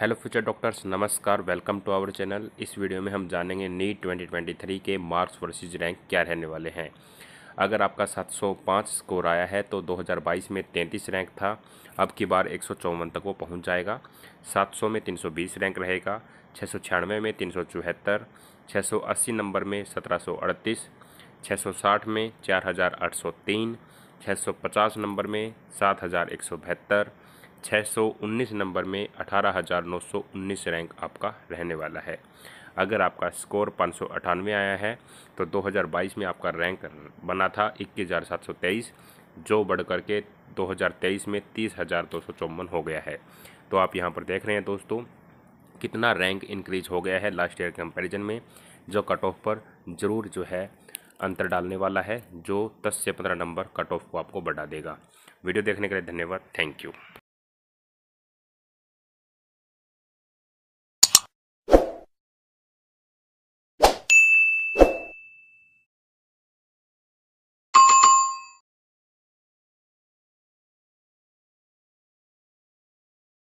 hello future doctors नमस्कार welcome to our channel इस video में हम जानेंगे नीट 2023 के मार्क्स वर्सेस रैंक क्या रहने वाले हैं अगर आपका 705 स्कोर आया है तो 2022 में 33 रैंक था अब की बार एक तक वो पहुंच जाएगा 700 में 320 रैंक रहेगा छः में तीन सौ नंबर में सत्रह सौ में चार 650 नंबर में सात हज़ार एक सौ बहत्तर 619 नंबर में 18,919 रैंक आपका रहने वाला है अगर आपका स्कोर पाँच आया है तो 2022 में आपका रैंक बना था इक्कीस जो बढ़ के 2023 में तीस हो गया है तो आप यहाँ पर देख रहे हैं दोस्तों कितना रैंक इंक्रीज हो गया है लास्ट ईयर कंपैरिजन में जो कट ऑफ पर ज़रूर जो है अंतर डालने वाला है जो 10 से 15 नंबर कट ऑफ को आपको बढ़ा देगा वीडियो देखने के लिए धन्यवाद थैंक यू